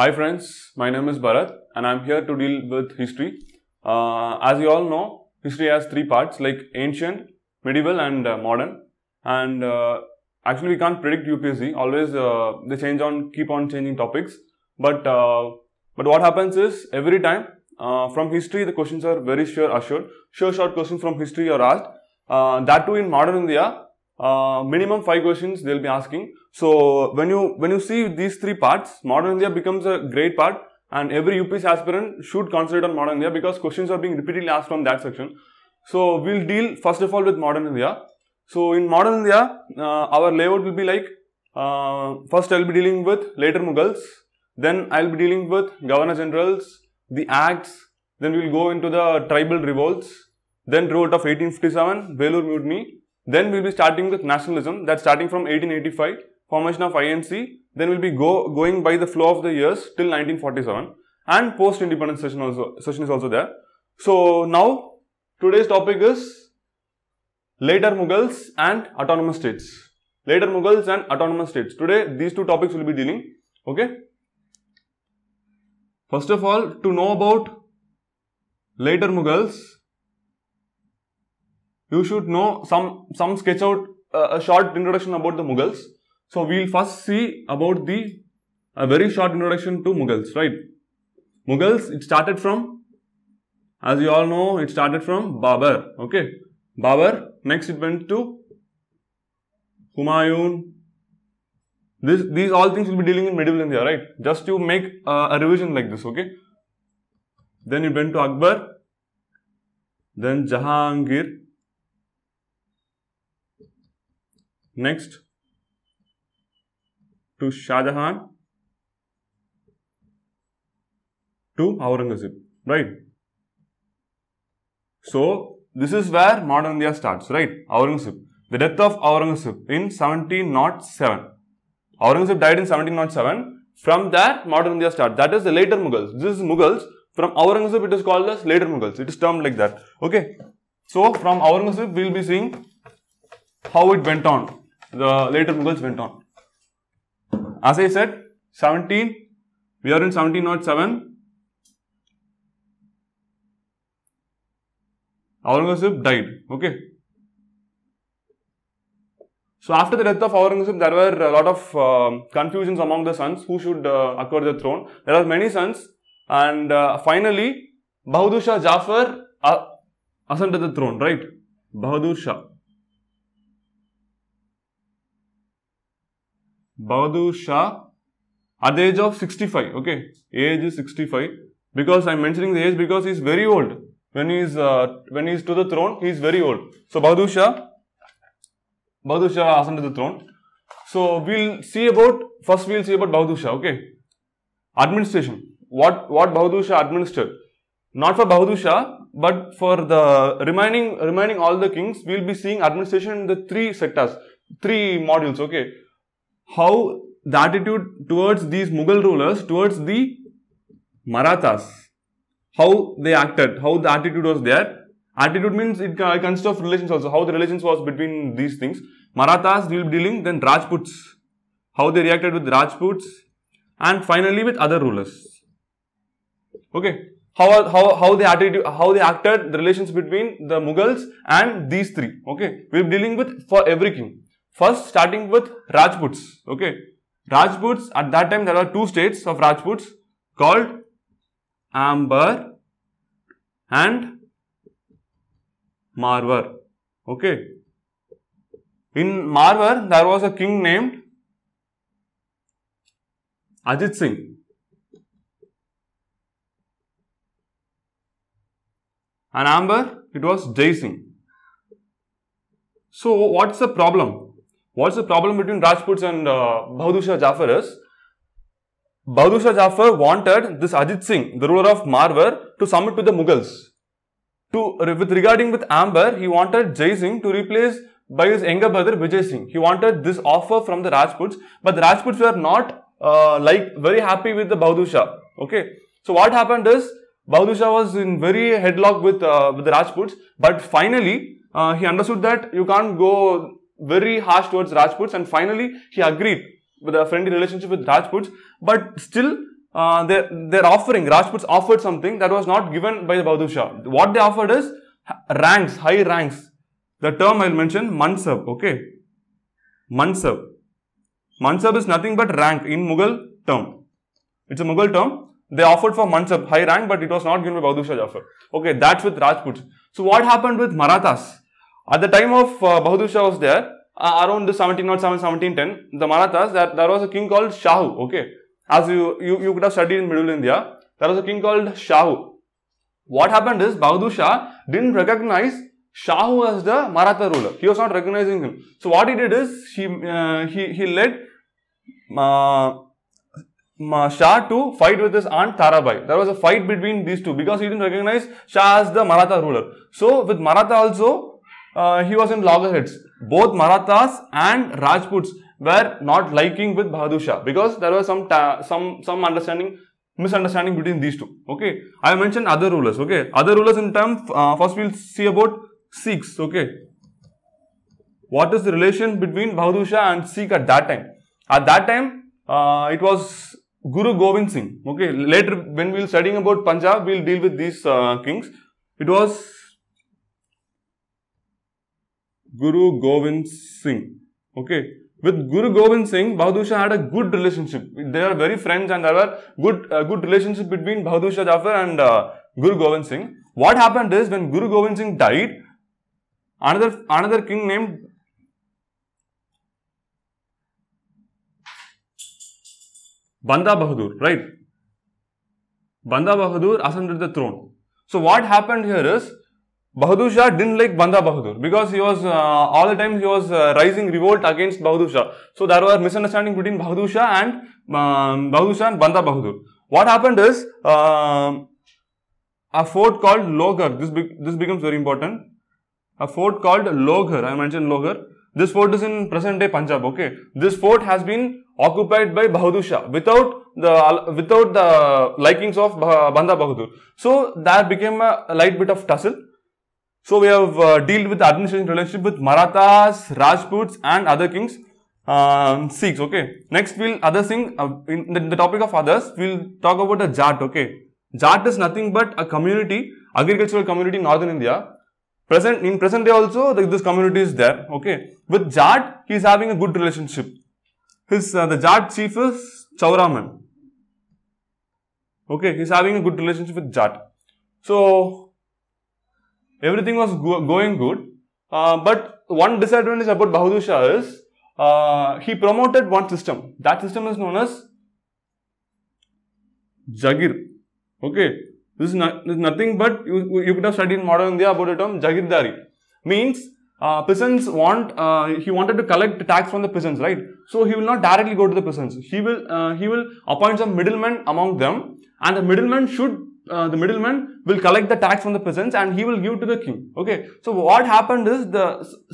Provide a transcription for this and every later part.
Hi friends, my name is Bharat and I'm here to deal with history. Uh, as you all know, history has three parts like ancient, medieval and uh, modern. And uh, actually we can't predict UPSC, always uh, they change on, keep on changing topics. But, uh, but what happens is every time uh, from history the questions are very sure assured. Sure short questions from history are asked. that too in modern India, minimum five questions they'll be asking so when you when you see these three parts, Modern India becomes a great part and every UPS aspirant should concentrate on Modern India because questions are being repeatedly asked from that section. So we'll deal first of all with Modern India. So in Modern India, uh, our layout will be like uh, first I'll be dealing with later Mughals, then I'll be dealing with Governor Generals, the Acts, then we'll go into the tribal revolts, then revolt of 1857, Vellore Mutiny, then we'll be starting with nationalism that's starting from 1885 formation of INC, then we'll be go, going by the flow of the years till 1947 and post-independence session session is also there. So now today's topic is later Mughals and autonomous states. Later Mughals and autonomous states. Today these two topics will be dealing. Okay. First of all, to know about later Mughals, you should know some some sketch out uh, a short introduction about the Mughals so we'll first see about the a very short introduction to Mughals, right? Mughals, it started from, as you all know, it started from Babur, okay? Babur, next it went to Humayun. This, these all things will be dealing in medieval India, right? Just to make uh, a revision like this, okay? Then it went to Akbar, then Jahangir, next to Shah Jahan to Aurangzeb, right? So, this is where modern India starts, right? Aurangzeb. The death of Aurangzeb in 1707. Aurangzeb died in 1707. From that, modern India starts. That is the later Mughals. This is Mughals. From Aurangzeb, it is called as later Mughals. It is termed like that. Okay. So, from Aurangzeb, we will be seeing how it went on. The later Mughals went on. As I said, 17, we are in 1707. Aurangzeb died. Okay. So after the death of Aurangzeb, there were a lot of uh, confusions among the sons who should uh, acquire the throne. There are many sons, and uh, finally, Bahadur Shah Jafar uh, ascended the throne. Right, Bahadur Shah. Bahadur Shah at the age of 65. Okay, age is 65 because I'm mentioning the age because he's very old. When he's uh, when he's to the throne, he's very old. So Bahadur Shah, Bahadur Shah ascended the throne. So we'll see about first we'll see about Bahadur Shah. Okay, administration. What what Bahadur Shah administered? Not for Bahadur Shah, but for the remaining remaining all the kings, we'll be seeing administration in the three sectors, three modules. Okay, how the attitude towards these Mughal rulers, towards the Marathas, how they acted, how the attitude was there. Attitude means it consists of relations also, how the relations was between these things. Marathas, we will be dealing, then Rajputs, how they reacted with Rajputs, and finally with other rulers. Okay, how, how, how they attitude, how they acted, the relations between the Mughals and these three. Okay, we will be dealing with for every king. First, starting with Rajputs. Okay. Rajputs, at that time there were two states of Rajputs called Amber and Marwar. Okay. In Marwar, there was a king named Ajit Singh. And Amber, it was Jai Singh. So, what's the problem? what's the problem between Rajputs and uh, Bahadur Shah Jafar is, Bahadur Shah Jafar wanted this Ajit Singh, the ruler of Marwar, to submit to the Mughals. To, with regarding with Amber, he wanted Jai Singh to replace by his younger brother Vijay Singh. He wanted this offer from the Rajputs, but the Rajputs were not uh, like very happy with the Bahadur Shah. Okay. So what happened is Bahadur Shah was in very headlock with, uh, with the Rajputs, but finally uh, he understood that you can't go very harsh towards Rajputs and finally he agreed with a friendly relationship with Rajputs but still uh, they're offering, Rajputs offered something that was not given by the Bahadur Shah. What they offered is ranks, high ranks. The term I will mention Mansab, okay. Mansab. Mansab is nothing but rank in Mughal term. It's a Mughal term. They offered for Mansab, high rank, but it was not given by Bahadur Shah Jafar. Okay, that's with Rajputs. So what happened with Marathas? At the time of uh, Bahadur Shah was there, uh, around the 1707, 1710, the Marathas, that there was a king called Shahu, okay. As you, you, you could have studied in middle India, there was a king called Shahu. What happened is Bahadur Shah didn't recognize Shahu as the Maratha ruler. He was not recognizing him. So what he did is he uh, he he led uh, uh Shah to fight with his aunt Tarabai. There was a fight between these two because he didn't recognize Shah as the Maratha ruler. So with Maratha also uh, he was in loggerheads. Both Marathas and Rajputs were not liking with Bahadur Shah because there was some some some understanding misunderstanding between these two. Okay, I mentioned other rulers. Okay, other rulers in term uh, first we'll see about Sikhs. Okay, what is the relation between Bahadur Shah and Sikh at that time? At that time, uh, it was Guru Gobind Singh. Okay, later when we'll studying about Punjab, we'll deal with these uh, kings. It was Guru Govind Singh. Okay. With Guru Govind Singh, Bahadur Shah had a good relationship. They were very friends and there were good, uh, good relationship between Bahadur Shah Jafar and uh, Guru Govind Singh. What happened is when Guru Govind Singh died, another, another king named Banda Bahadur, right? Banda Bahadur ascended the throne. So what happened here is Bahadur Shah didn't like Banda Bahadur because he was uh, all the time he was uh, rising revolt against Bahadur Shah. So there were misunderstanding between Bahadur Shah and um, Bahadur Shah and Banda Bahadur. What happened is uh, a fort called Logar. This be this becomes very important. A fort called Logar. I mentioned Logar. This fort is in present day Punjab. Okay, this fort has been occupied by Bahadur Shah without the without the likings of Banda Bahadur. So that became a light bit of tussle so we have uh, dealt with administration relationship with Marathas, Rajputs and other kings, um, Sikhs, okay. Next we'll other thing, uh, in, the, in the topic of others, we'll talk about the Jat, okay. Jat is nothing but a community, agricultural community in northern India present in present day also the, this community is there okay with jat he is having a good relationship his uh, the jat chief is chauraman okay he is having a good relationship with jat so everything was go going good. Uh, but one disadvantage about Bahadur Shah is uh, he promoted one system. That system is known as Jagir. Okay, this is, not, this is nothing but you, you could have studied in modern India about the term Jagirdari. Means uh, peasants want uh, he wanted to collect tax from the peasants, right? So he will not directly go to the peasants. He will uh, he will appoint some middlemen among them, and the middlemen should uh, the middleman will collect the tax from the peasants and he will give to the king. Okay. So what happened is the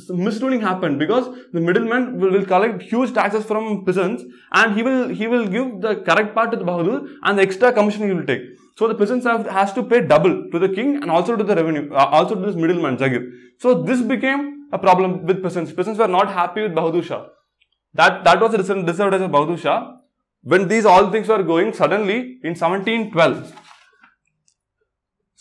misruling happened because the middleman will, will, collect huge taxes from peasants and he will he will give the correct part to the Bahadur and the extra commission he will take. So the peasants have, has to pay double to the king and also to the revenue, uh, also to this middleman Jagir. So this became a problem with peasants. Peasants were not happy with Bahadur Shah. That, that was the disadvantage of Bahadur Shah. When these all things were going, suddenly in 1712,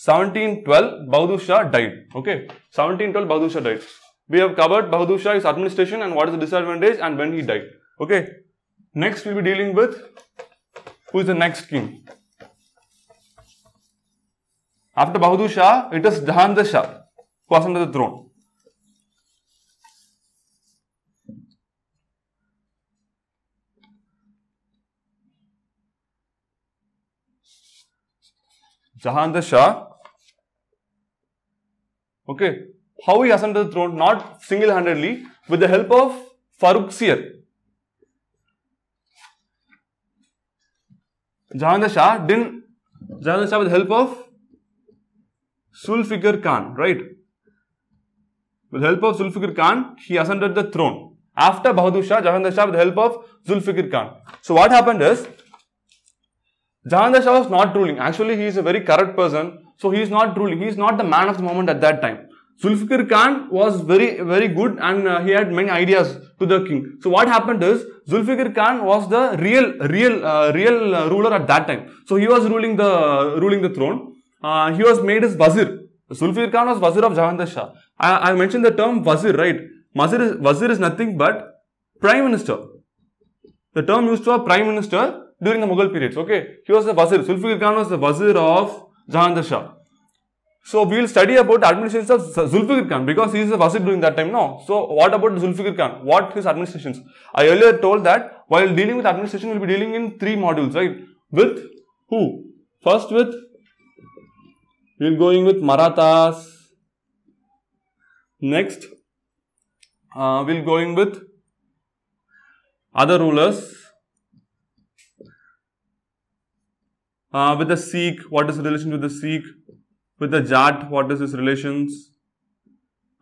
1712 Bahadur Shah died. Okay, 1712 Bahadur Shah died. We have covered Bahadur Shah, his administration and what is the disadvantage and when he died. Okay, next we'll be dealing with who is the next king. After Bahadur Shah, it is Jahandar Shah who ascended the throne. Jahandar Shah Okay, how he ascended the throne, not single-handedly, with the help of Farooq Seer. Jahandar Shah didn't, Jahandar Shah with the help of Sulfikar Khan, right? With the help of Sulfikar Khan, he ascended the throne. After Bahadur Shah, Jahandar Shah with the help of Zulfikar Khan. So what happened is, Jahandar Shah was not ruling. Actually, he is a very corrupt person so he is not ruling. He is not the man of the moment at that time. Zulfikar Khan was very, very good and uh, he had many ideas to the king. So what happened is Zulfikar Khan was the real, real, uh, real uh, ruler at that time. So he was ruling the, ruling the throne. Uh, he was made as Wazir. Zulfikar Khan was Wazir of Jahandar Shah. I, I mentioned the term Wazir, right? Wazir is, Wazir is nothing but Prime Minister. The term used for Prime Minister during the Mughal periods, okay? He was the Wazir. Zulfikar Khan was the Wazir of Jahandar Shah. So we will study about administrations of Zulfikar Khan because he is a Wazir during that time. now. So what about Zulfikar Khan? What his administrations? I earlier told that while dealing with administration, we'll be dealing in three modules, right? With who? First with we're going with Marathas. Next, uh, we're going with other rulers. Uh, with the Sikh, what is the relation with the Sikh? With the Jat, what is his relations?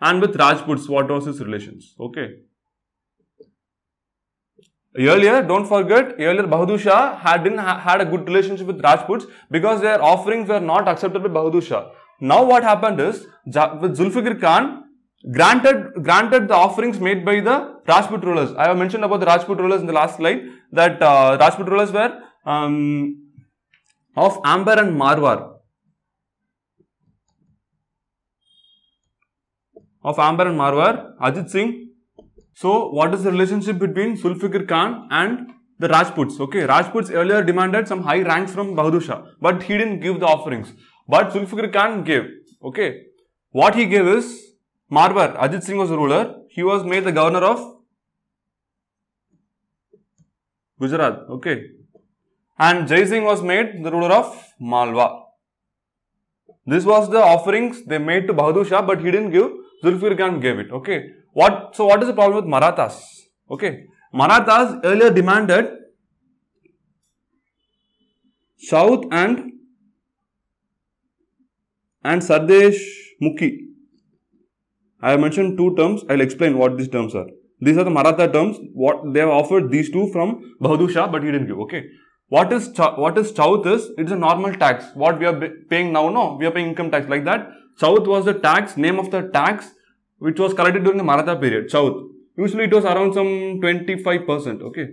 And with Rajputs, what was his relations? Okay. Earlier, don't forget, earlier Bahadur Shah had, in, had a good relationship with Rajputs because their offerings were not accepted by Bahadur Shah. Now what happened is, with Zulfikar Khan, granted granted the offerings made by the Rajput rulers. I have mentioned about the Rajput rulers in the last slide that uh, Rajput rulers were um, of Amber and Marwar. Of Amber and Marwar, Ajit Singh. So, what is the relationship between Sulfikar Khan and the Rajputs? Okay, Rajputs earlier demanded some high ranks from Bahadur Shah, but he didn't give the offerings. But Sulfikar Khan gave. Okay, what he gave is Marwar. Ajit Singh was the ruler. He was made the governor of Gujarat. Okay, and Jai Singh was made the ruler of Malwa. This was the offerings they made to Bahadur Shah, but he didn't give. Zulfikar Khan gave it. Okay. What? So what is the problem with Marathas? Okay. Marathas earlier demanded South and and Sardesh Mukhi. I have mentioned two terms. I will explain what these terms are. These are the Maratha terms. What they have offered these two from Bahadur Shah, but he didn't give. Okay. What is what is Chauth is it is a normal tax. What we are paying now, no, we are paying income tax like that. Chauth was the tax name of the tax which was collected during the Maratha period. Chauth. Usually it was around some 25%. Okay.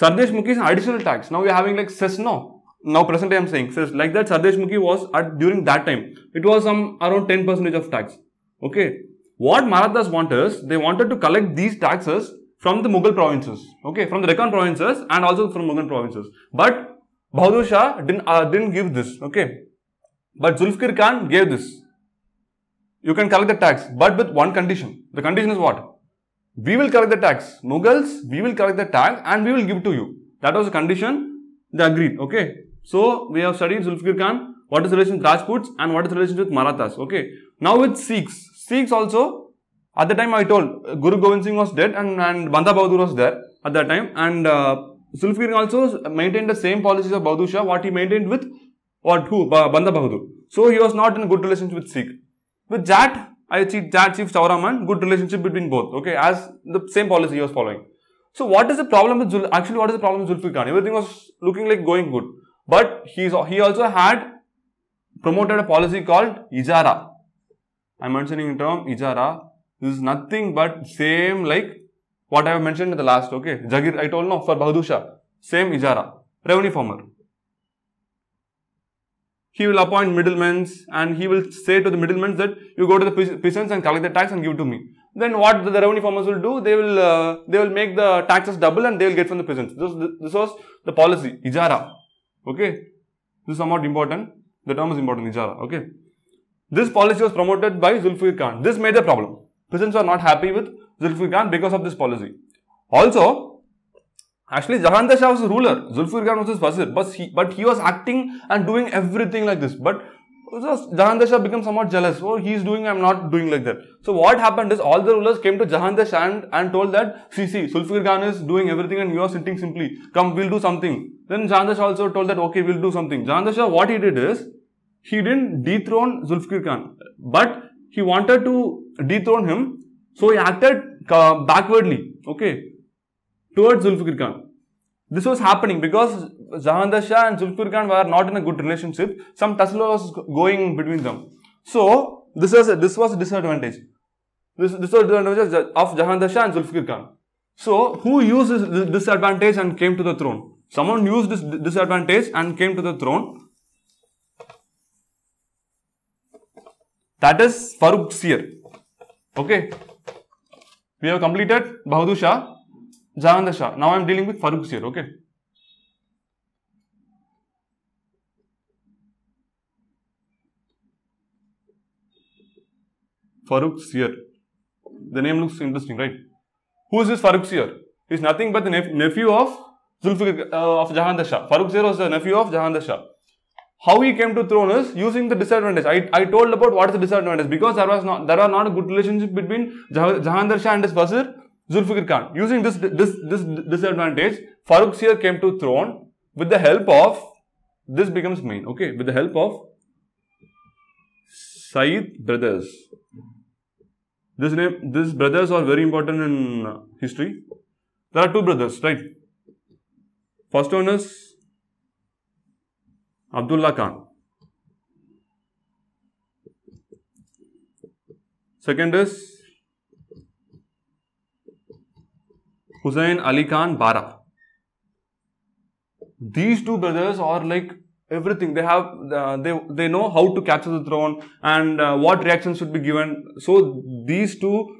Sardesh Mukhi is an additional tax. Now we are having like cess no. Now present I am saying cess like that. Sardesh Mukhi was at during that time. It was some around 10% of tax. Okay. What Marathas want is they wanted to collect these taxes from the Mughal provinces, okay, from the Deccan provinces and also from Mughal provinces. But Bahadur Shah didn't, uh, didn't give this, okay. But Zulfikar Khan gave this. You can collect the tax, but with one condition. The condition is what? We will collect the tax. Mughals, we will collect the tax and we will give to you. That was the condition they agreed, okay. So, we have studied Zulfikar Khan, what is the relation with Rajputs and what is the relation with Marathas, okay. Now with Sikhs, Sikhs also at the time I told uh, Guru Gobind Singh was dead and, and Banda Bahadur was there at that time and uh, Zulfikar also maintained the same policies of Bahadur Shah what he maintained with what who Banda Bahadur. So he was not in good relations with Sikh. With Jat, I see Jat Chief Chauraman, good relationship between both, okay, as the same policy he was following. So what is the problem with Zul actually what is the problem with Zulfikar? Everything was looking like going good. But he's he also had promoted a policy called Ijara. I'm mentioning the term Ijara this is nothing but same like what I have mentioned in the last, okay? Jagir, I told no, for bahadusha same Ijara, revenue farmer. He will appoint middlemen and he will say to the middlemen that you go to the peasants and collect the tax and give to me. Then what the revenue farmers will do, they will uh, they will make the taxes double and they will get from the peasants. This, this was the policy, Ijara, okay? This is somewhat important. The term is important, Ijara, okay? This policy was promoted by Zulfikar Khan. This made the problem peasants are not happy with Zulfikar Khan because of this policy. Also, actually Jahangir Shah was a ruler, Zulfikar Khan was his wazir, but he, but he was acting and doing everything like this. But so Jahangir Shah became somewhat jealous. Oh, is doing, I'm not doing like that. So what happened is all the rulers came to Jahangir Shah and, and told that, see, see, Zulfikar Khan is doing everything and you are sitting simply. Come, we'll do something. Then Jahangir Shah also told that, okay, we'll do something. Jahangir Shah, what he did is, he didn't dethrone Zulfikar Khan, but he wanted to dethrone him. So he acted uh, backwardly, okay, towards Zulfikar Khan. This was happening because Jahandar Shah and Zulfikar Khan were not in a good relationship. Some tussle was going between them. So this was this was a disadvantage. This this was disadvantage of Jahandar Shah and Zulfikar Khan. So who used this disadvantage and came to the throne? Someone used this disadvantage and came to the throne. That is Farooq Sir. Okay. We have completed Bahadur Shah, Jahangir Shah. Now I am dealing with Farooq Sir. Okay. Farooq Sir. The name looks interesting, right? Who is this Farooq Sir? He is nothing but the nep nephew of Zulfiqar uh, of Jahangir Shah. Farooq Sir was the nephew of Jahan Shah how he came to throne is using the disadvantage. I, I told about what is the disadvantage because there was not there are not a good relationship between Jahandar Shah and his Wazir Zulfikar Khan. Using this, this this disadvantage, Farooq Seer came to throne with the help of this becomes main. Okay, with the help of Saeed brothers. This name these brothers are very important in history. There are two brothers, right? First one is Abdullah Khan. Second is Hussein Ali Khan Bara. These two brothers are like everything. They have uh, they they know how to capture the throne and uh, what reactions should be given. So these two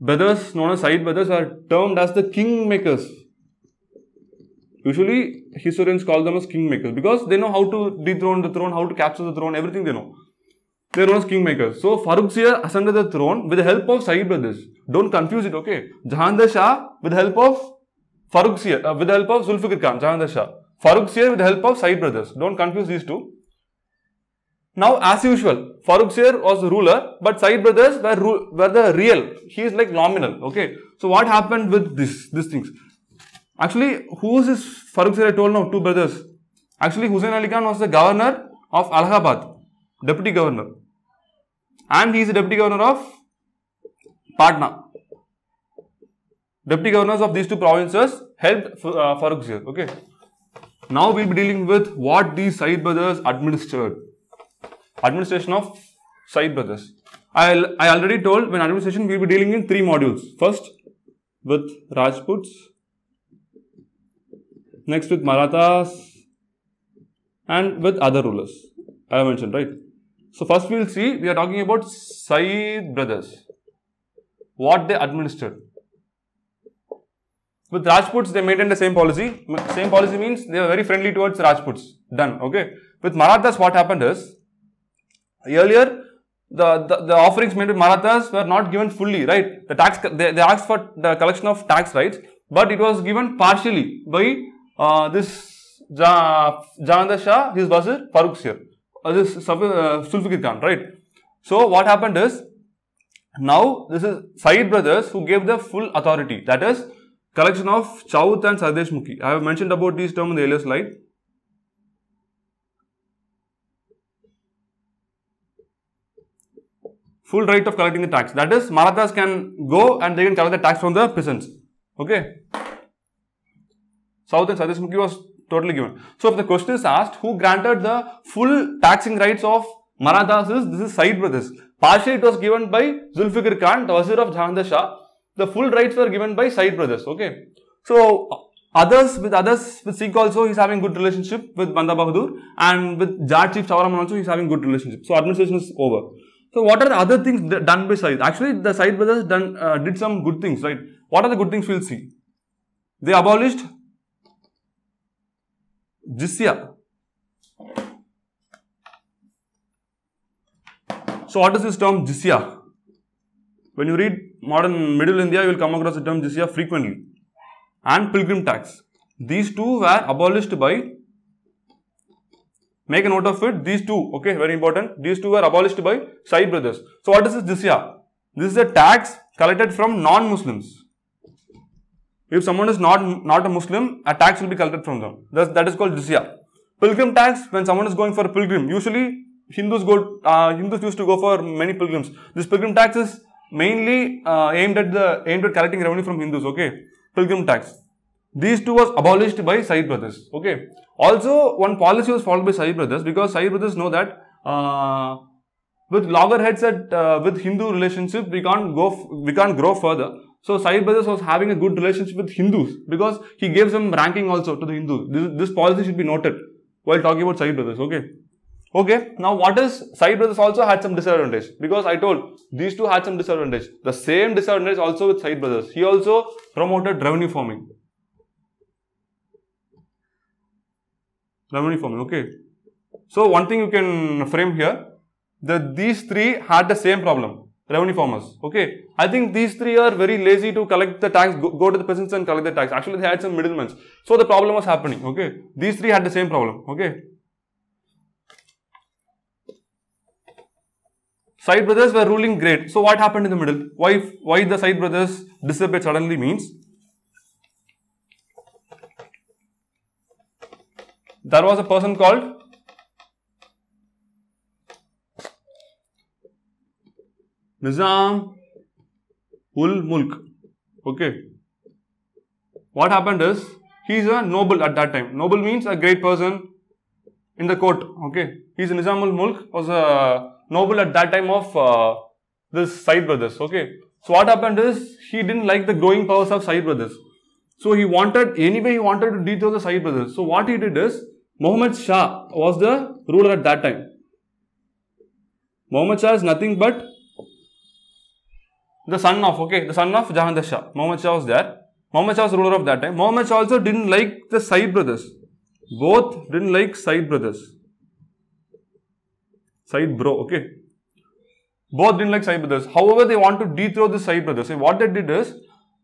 brothers known as Said brothers are termed as the kingmakers Usually, historians call them as kingmakers because they know how to dethrone the throne, how to capture the throne, everything they know. They're known as kingmakers. So, Farrukhsia ascended the throne with the help of Sahib brothers. Don't confuse it, okay? Jahandar Shah with the help of Farrukhsia, uh, with the help of Zulfikar Khan, Jahandar Shah. Farrukhsia with the help of Sahib brothers. Don't confuse these two. Now, as usual, Farrukhsia was the ruler, but Sahib brothers were, were the real. He is like nominal, okay? So, what happened with this, these things? Actually, who is this Farooq Sir I told now? Two brothers. Actually, Hussein Ali Khan was the governor of Allahabad, deputy governor. And he is the deputy governor of Patna. Deputy governors of these two provinces helped uh, Farooq Sir. Okay. Now we'll be dealing with what these Saeed brothers administered. Administration of Saeed brothers. I'll, I already told when administration we'll be dealing in three modules. First with Rajputs, next with Marathas and with other rulers. I have mentioned, right? So, first we will see, we are talking about Sayyid brothers, what they administered. With Rajputs, they maintained the same policy. Same policy means they were very friendly towards Rajputs. Done, okay? With Marathas, what happened is, earlier, the, the, the, offerings made to Marathas were not given fully, right? The tax, they, they asked for the collection of tax rights, but it was given partially by uh, this ja Jananda Shah, his was Farooq Shir, uh, this uh, Khan, right? So what happened is now this is Said brothers who gave the full authority. That is collection of Chauth and Sardesh Mukhi. I have mentioned about these terms in the earlier slide. Full right of collecting the tax. That is, Marathas can go and they can collect the tax from the peasants. Okay. South and Mukhi was totally given. So if the question is asked, who granted the full taxing rights of Marathas is, this is Said brothers. Partially it was given by Zulfikar Khan, the Wazir of Jahandar Shah. The full rights were given by Said brothers, okay. So others with others with Sikh also he's having good relationship with Banda Bahadur and with Jat Chief Chawaraman also he's having good relationship. So administration is over. So what are the other things done by Said? Actually the Said brothers done uh, did some good things, right? What are the good things we'll see? They abolished jizya. So what is this term jizya? When you read modern middle India, you will come across the term jizya frequently. And pilgrim tax. These two were abolished by, make a note of it, these two, okay, very important. These two were abolished by Sai brothers. So what is this jizya? This is a tax collected from non-Muslims. If someone is not, not a Muslim, a tax will be collected from them. That's, that is called jizya. Pilgrim tax, when someone is going for a pilgrim, usually Hindus go, uh, Hindus used to go for many pilgrims. This pilgrim tax is mainly uh, aimed at the aimed at collecting revenue from Hindus. Okay, pilgrim tax. These two was abolished by Sai brothers. Okay. Also, one policy was followed by Sai brothers because Sai brothers know that uh, with loggerheads at uh, with Hindu relationship, we can't go we can't grow further. So Sahib Brothers was having a good relationship with Hindus because he gave some ranking also to the Hindus. This, this policy should be noted while talking about Sahib Brothers. Okay. Okay. Now what is Sahib Brothers also had some disadvantage because I told these two had some disadvantage. The same disadvantage also with Sahib Brothers. He also promoted revenue farming. Revenue farming. Okay. So one thing you can frame here that these three had the same problem revenue farmers. Okay, I think these three are very lazy to collect the tax, go, go to the peasants and collect the tax. Actually, they had some middlemen, so the problem was happening. Okay, these three had the same problem. Okay, Side brothers were ruling great. So what happened in the middle? Why why the Side brothers disappeared suddenly means there was a person called Nizam ul Mulk. Okay. What happened is he is a noble at that time. Noble means a great person in the court. Okay. He is Nizam ul Mulk was a noble at that time of uh, this Said brothers. Okay. So what happened is he didn't like the growing powers of Said brothers. So he wanted anyway he wanted to dethrone the Said brothers. So what he did is Muhammad Shah was the ruler at that time. Muhammad Shah is nothing but the son of, okay, the son of Jahandar Shah. Muhammad Shah was there. Muhammad Shah was ruler of that time. Muhammad Shah also didn't like the Said brothers. Both didn't like Said brothers. Said bro, okay. Both didn't like Said brothers. However, they want to dethrone the Said brothers. So what they did is,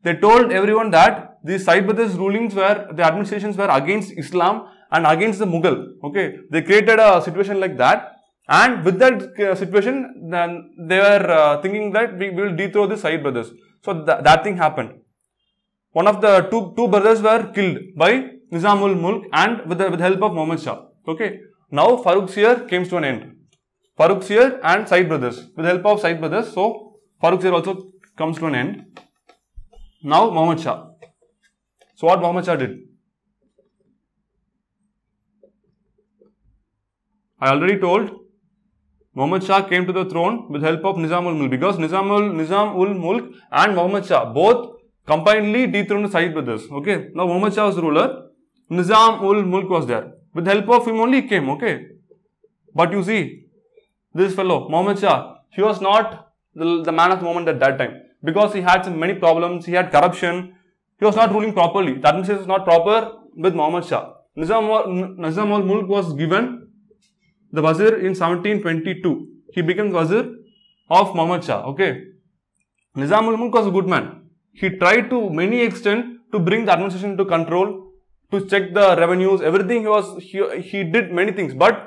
they told everyone that the Said brothers' rulings were, the administrations were against Islam and against the Mughal, okay. They created a situation like that and with that uh, situation, then they were uh, thinking that we, will dethrone the Sayyid brothers. So th that thing happened. One of the two two brothers were killed by Nizamul Mulk and with the, with the help of Muhammad Shah. Okay. Now Farooq Seer came to an end. Farooq Seer and Sayyid brothers with the help of Sayyid brothers. So Farooq Seer also comes to an end. Now Muhammad Shah. So what Muhammad Shah did? I already told Muhammad Shah came to the throne with help of Nizam ul-Mulk because Nizam ul-Mulk and Muhammad Shah both combinedly dethroned Sayyid brothers. Okay. Now Muhammad Shah was ruler. Nizam ul-Mulk was there. With the help of him only he came. Okay. But you see, this fellow Muhammad Shah, he was not the, the man of the moment at that time because he had many problems. He had corruption. He was not ruling properly. That means he was not proper with Muhammad Shah. Nizam, Nizam ul-Mulk was given the wazir in 1722. He became wazir of Muhammad Shah. Okay. Nizam ul Mulk was a good man. He tried to many extent to bring the administration into control, to check the revenues, everything he was, he, he did many things. But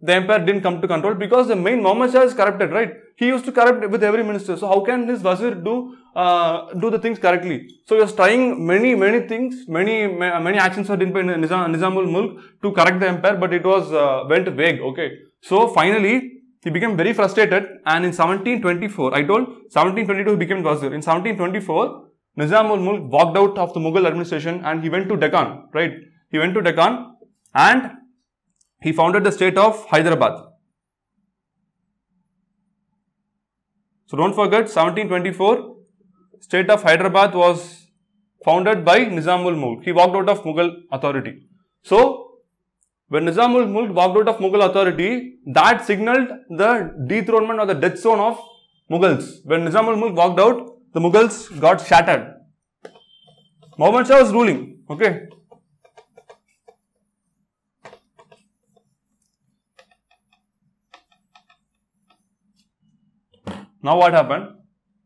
the empire didn't come to control because the main Muhammad Shah is corrupted, right? He used to corrupt with every minister. So how can this wazir do uh, do the things correctly? So he was trying many many things, many many actions were done by Nizam, Nizamul Mulk to correct the empire, but it was uh, went vague. Okay, so finally he became very frustrated, and in 1724, I told 1722 he became wazir. In 1724, Nizamul Mulk walked out of the Mughal administration and he went to Deccan, right? He went to Deccan and he founded the state of Hyderabad. So don't forget 1724 state of Hyderabad was founded by Nizamul Mulk. He walked out of Mughal authority. So when Nizamul Mulk walked out of Mughal authority, that signaled the dethronement or the death zone of Mughals. When Nizamul Mulk walked out, the Mughals got shattered. Muhammad Shah was ruling. Okay. Now what happened?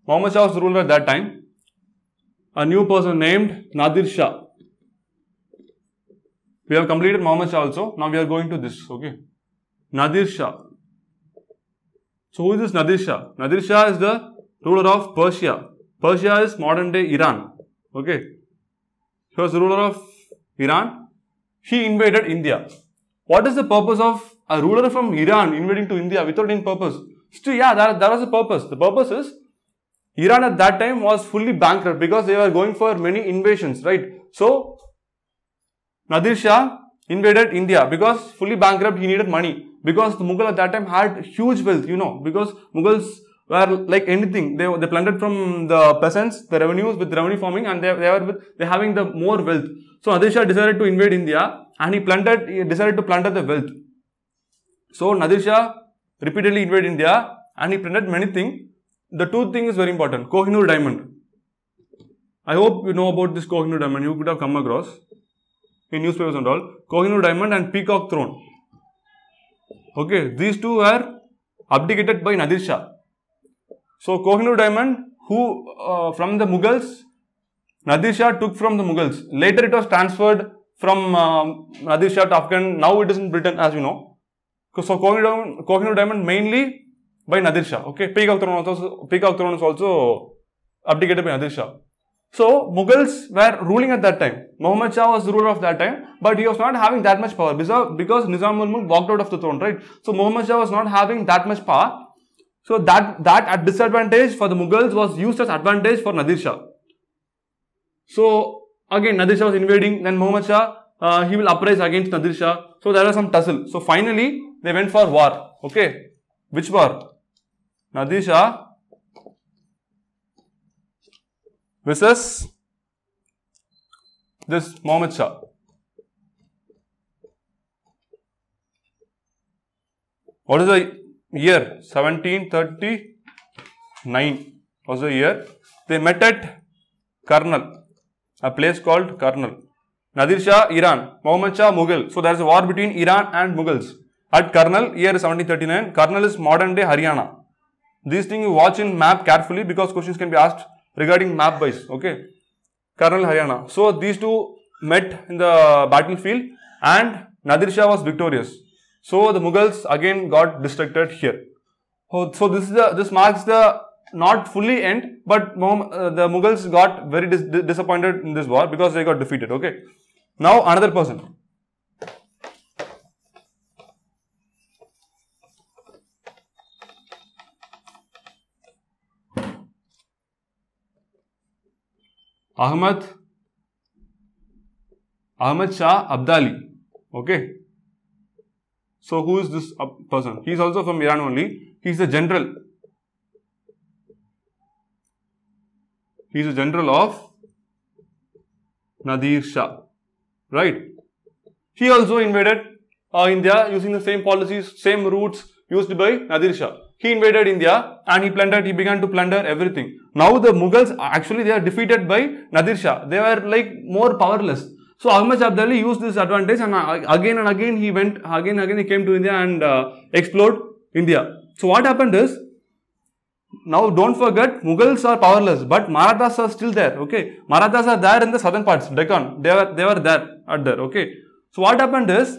Muhammad Shah was ruler at that time. A new person named Nadir Shah. We have completed Muhammad Shah also. Now we are going to this. Okay. Nadir Shah. So who is this Nadir Shah? Nadir Shah is the ruler of Persia. Persia is modern day Iran. Okay. He was ruler of Iran. He invaded India. What is the purpose of a ruler from Iran invading to India without any purpose? Still, yeah, that, that was the purpose. The purpose is Iran at that time was fully bankrupt because they were going for many invasions, right? So, Nadir Shah invaded India because fully bankrupt, he needed money because the Mughal at that time had huge wealth, you know, because Mughals were like anything. They, they plundered from the peasants, the revenues with revenue farming and they, they were with, they're having the more wealth. So, Nadir Shah decided to invade India and he plundered, he decided to plunder the wealth. So, Nadir Shah repeatedly invaded India and he printed many things. The two things very important. Kohinoor diamond. I hope you know about this Kohinoor diamond. You could have come across in newspapers and all. Kohinoor diamond and peacock throne. Okay, these two were abdicated by Nadir Shah. So Kohinoor diamond, who uh, from the Mughals, Nadir Shah took from the Mughals. Later it was transferred from um, Nadir Shah to Afghan. Now it is in Britain, as you know. So Kohinoor, diamond mainly by Nadir Shah. Okay, Peacock throne also Peacock throne is also abdicated by Nadir Shah. So Mughals were ruling at that time. Muhammad Shah was the ruler of that time, but he was not having that much power because, Nizam ul Mulk walked out of the throne, right? So Muhammad Shah was not having that much power. So that that disadvantage for the Mughals was used as advantage for Nadir Shah. So again Nadir Shah was invading, then Muhammad Shah uh, he will uprise against Nadir Shah. So there was some tussle. So finally they went for war. Okay. Which war? Nadir Shah versus this Mohammed Shah. What is the year? 1739 was the year. They met at Karnal, a place called Karnal. Nadir Shah, Iran. Mohammed Shah, Mughal. So there is a war between Iran and Mughals. At Karnal, year 1739, Karnal is modern day Haryana. These things you watch in map carefully because questions can be asked regarding map wise. Okay. Karnal, Haryana. So, these two met in the battlefield and Nadir Shah was victorious. So, the Mughals again got distracted here. So, this is the, this marks the not fully end, but uh, the Mughals got very dis disappointed in this war because they got defeated. Okay. Now, another person. Ahmad Ahmad Shah Abdali. Okay. So who is this person? He is also from Iran only. He is a general. He is a general of Nadir Shah. Right. He also invaded uh, India using the same policies, same routes used by Nadir Shah. He invaded India and he plundered, he began to plunder everything. Now the Mughals, actually they are defeated by Nadir Shah. They were like more powerless. So Ahmad Shah Abdali used this advantage and uh, again and again he went, again and again he came to India and uh, explored India. So what happened is, now don't forget Mughals are powerless but Marathas are still there, okay. Marathas are there in the southern parts, Deccan, they were, they were there, at there, okay. So what happened is,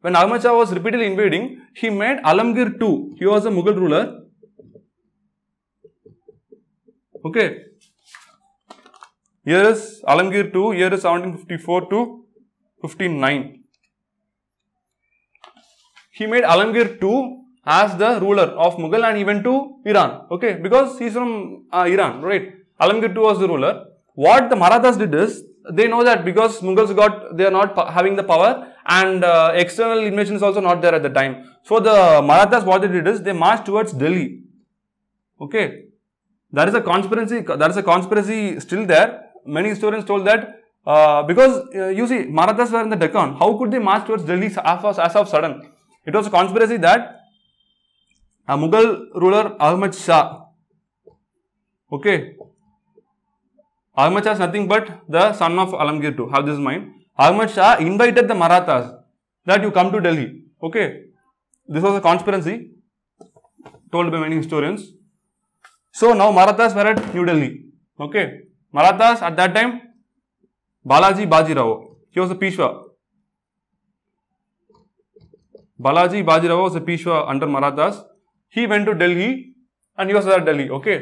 when Ahmad Shah was repeatedly invading, he made Alamgir II. He was a Mughal ruler. Okay. Here is Alamgir II, Here is 1754 to 59. He made Alamgir II as the ruler of Mughal and he went to Iran. Okay, because he is from uh, Iran, right? Alamgir II was the ruler. What the Marathas did is, they know that because Mughals got, they are not having the power, and uh, external invasion is also not there at the time. So the Marathas what they did is they marched towards Delhi. Okay, that is a conspiracy. There is a conspiracy still there. Many historians told that uh, because uh, you see Marathas were in the Deccan, how could they march towards Delhi as of, as of sudden? It was a conspiracy that a uh, Mughal ruler Ahmad Shah. Okay, Ahmad Shah is nothing but the son of Alamgir too. Have this in mind. Ahmad Shah invited the Marathas that you come to Delhi. Okay. This was a conspiracy told by many historians. So now Marathas were at New Delhi. Okay. Marathas at that time, Balaji Bajirao. He was a Peshwa. Balaji Bajirao was a Peshwa under Marathas. He went to Delhi and he was at Delhi. Okay.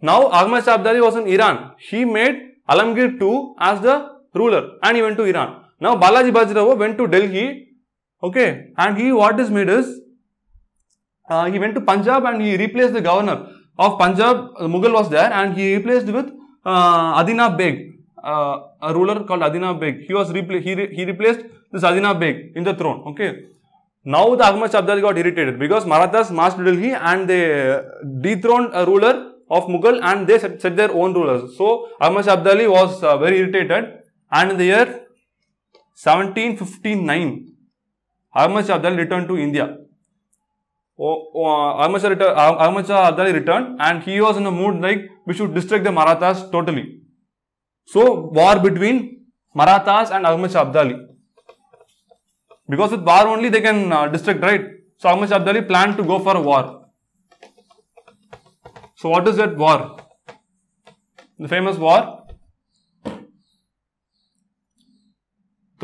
Now Ahmad Shah Abdali was in Iran. He made Alamgir II as the ruler and he went to Iran. Now Balaji Bajirao went to Delhi, okay, and he what is made is uh, he went to Punjab and he replaced the governor of Punjab. Uh, Mughal was there and he replaced with uh, Adina Beg, uh, a ruler called Adina Beg. He was he, re he replaced this Adina Beg in the throne. Okay. Now the Ahmad Shabdari got irritated because Marathas marched to Delhi and they dethroned a ruler of Mughal and they set, set their own rulers. So Ahmad Shabdali was uh, very irritated and in the year 1759, how much are returned to India? Oh, oh, uh, how, much are returned? And he was in a mood like, we should destroy the Marathas totally. So, war between Marathas and Ahmed Shah Abdali. Because with war only they can uh, distract, right? So, Ahmed Shah Abdali planned to go for a war. So, what is that war? The famous war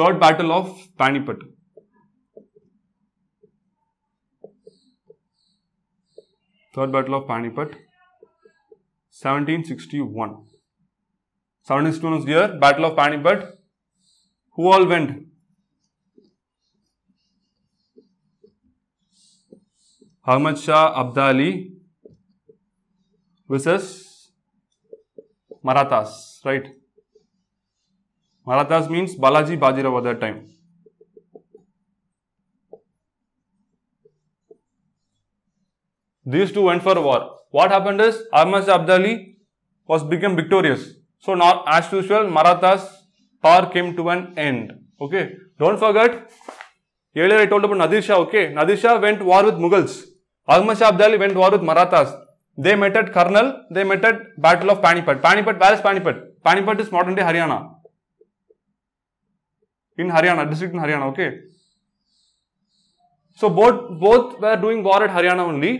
Third Battle of Panipat. Third Battle of Panipat, 1761. 1761 was here, Battle of Panipat. Who all went? Ahmad Shah Abdali versus Marathas, right? Marathas means Balaji Bajirao at that time. These two went for a war. What happened is Ahmad Abdali was become victorious. So now, as usual, Marathas power came to an end. Okay. Don't forget, earlier I told about Nadir Shah. Okay, Nadir Shah went war with Mughals. Ahmad Shah Abdali went war with Marathas. They met at Karnal. They met at Battle of Panipat. Panipat, where is Panipat? Panipat is modern day Haryana. in Haryana, district in Haryana, okay. So both both were doing war at Haryana only.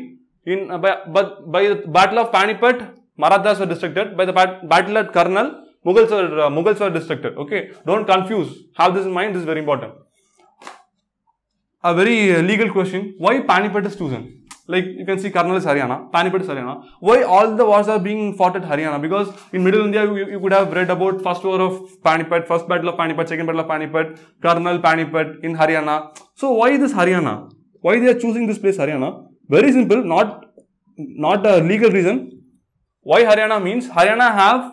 In uh, by, but by the Battle of Panipat, Marathas were distracted. By the bat, Battle at Karnal, Mughals were uh, Mughals were distracted. Okay, don't confuse. Have this in mind. This is very important. A very uh, legal question. Why Panipat is chosen? like you can see Karnal is Haryana, Panipat is Haryana. Why all the wars are being fought at Haryana? Because in middle India, you, you could have read about first war of Panipat, first battle of Panipat, second battle of Panipat, Karnal, Panipat in Haryana. So why this Haryana? Why they are choosing this place Haryana? Very simple, not, not a legal reason. Why Haryana means Haryana have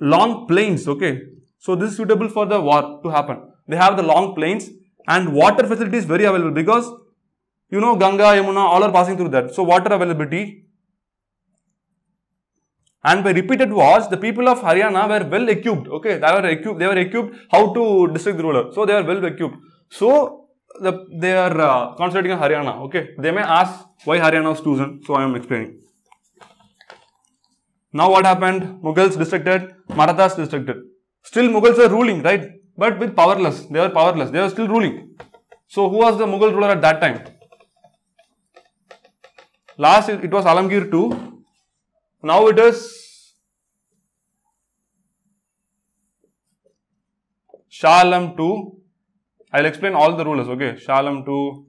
long plains, okay? So this is suitable for the war to happen. They have the long plains and water facility is very available because you know Ganga, Yamuna, all are passing through that. So water availability. And by repeated wars, the people of Haryana were well equipped. Okay, they were equipped. They were equipped how to district the ruler. So they were well equipped. So the, they are uh, concentrating on Haryana. Okay, they may ask why Haryana was chosen. So I am explaining. Now what happened? Mughals distracted, Marathas distracted. Still Mughals are ruling, right? But with powerless. They were powerless. They were still ruling. So who was the Mughal ruler at that time? Last it was Alamgir 2. Now it is Shah Alam 2. I'll explain all the rulers. Okay, Shah Alam 2,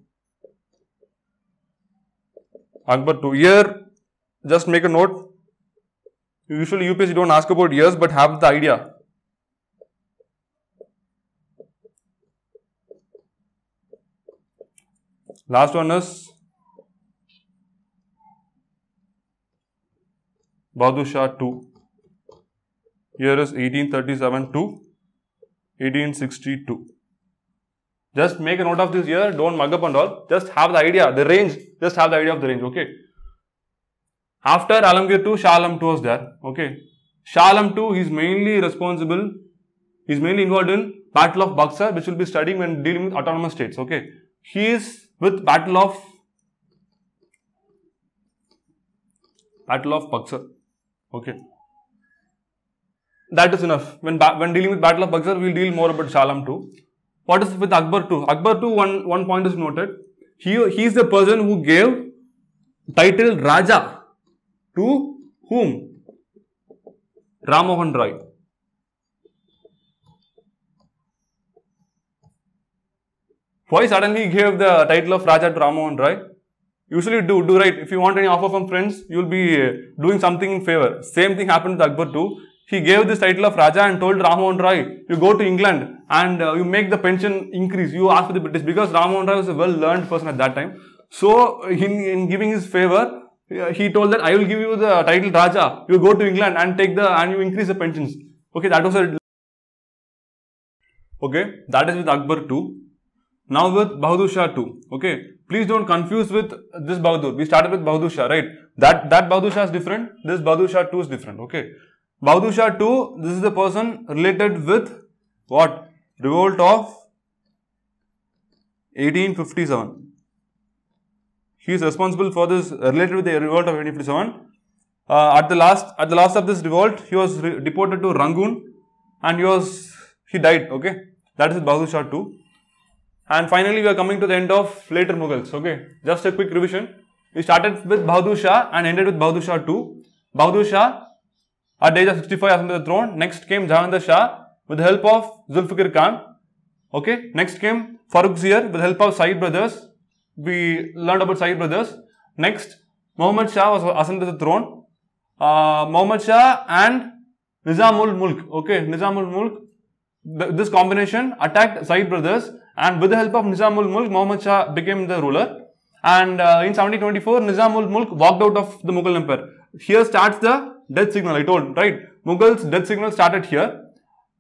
Akbar 2. Year, just make a note. Usually UPSC don't ask about years, but have the idea. Last one is Badusha 2. Here is 1837 to 1862. Just make a note of this year. Don't mug up and all. Just have the idea, the range. Just have the idea of the range. Okay. After Alamgir 2, Shah Alam 2 was there. Okay. Shah Alam 2 is mainly responsible, is mainly involved in Battle of Buxar, which will be studying when dealing with autonomous states. Okay. He is with Battle of Battle of Buxar. Okay. That is enough. When when dealing with Battle of Buxar, we'll deal more about Shalam too. What is with Akbar too? Akbar too, one, one point is noted. He, he is the person who gave title Raja to whom? Ramohan Roy. Why suddenly he gave the title of Raja to Ramohan Roy? Usually do, do right. If you want any offer from friends, you will be uh, doing something in favor. Same thing happened to Akbar too. He gave this title of Raja and told Ramohan Roy, you go to England and uh, you make the pension increase. You ask for the British because Ramohan Roy was a well-learned person at that time. So, in, in giving his favor, uh, he told that I will give you the title Raja. You go to England and take the and you increase the pensions. Okay, that was a okay. That is with Akbar too. Now with Bahadur Shah too. Okay. Please don't confuse with this Bahadur. We started with Bahadur Shah, right? That that Bahadur Shah is different. This Bahadur Shah 2 is different. Okay. Bahadur Shah 2, this is the person related with what? Revolt of 1857. He is responsible for this related with the revolt of 1857. Uh, at the last at the last of this revolt, he was re deported to Rangoon and he was he died. Okay. That is Bahadur Shah 2. And finally, we are coming to the end of later Mughals. Okay, just a quick revision. We started with Bahadur Shah and ended with Bahadur Shah II. Bahadur Shah, at the age of 65, ascended the throne. Next came Jahandar Shah with the help of Zulfikar Khan. Okay, next came Farooq with the help of Said brothers. We learned about Said brothers. Next, Muhammad Shah was ascended the throne. Uh, Muhammad Shah and Nizamul Mulk. Okay, Nizamul Mulk. this combination attacked Said brothers and with the help of Nizamul Mulk, Muhammad Shah became the ruler. And uh, in 1724, Nizamul Mulk walked out of the Mughal Empire. Here starts the death signal, I told, right? Mughals' death signal started here.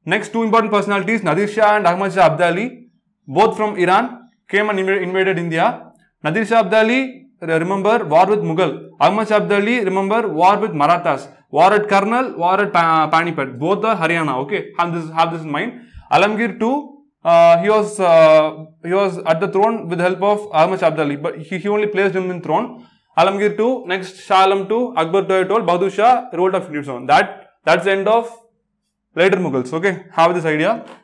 Next two important personalities, Nadir Shah and Ahmad Shah Abdali, both from Iran, came and invaded India. Nadir Shah Abdali, remember, war with Mughal. Ahmad Shah Abdali, remember, war with Marathas. War at Karnal, war at Panipat. Both are Haryana, okay? Have this, have this in mind. Alamgir too uh, he was uh, he was at the throne with the help of Ahmad Shabdali, but he, he only placed him in throne. Alamgir II, next Shah Alam II, Akbar II told Bahadur Shah, revolt of Hindustan. That that's the end of later Mughals. Okay, have this idea.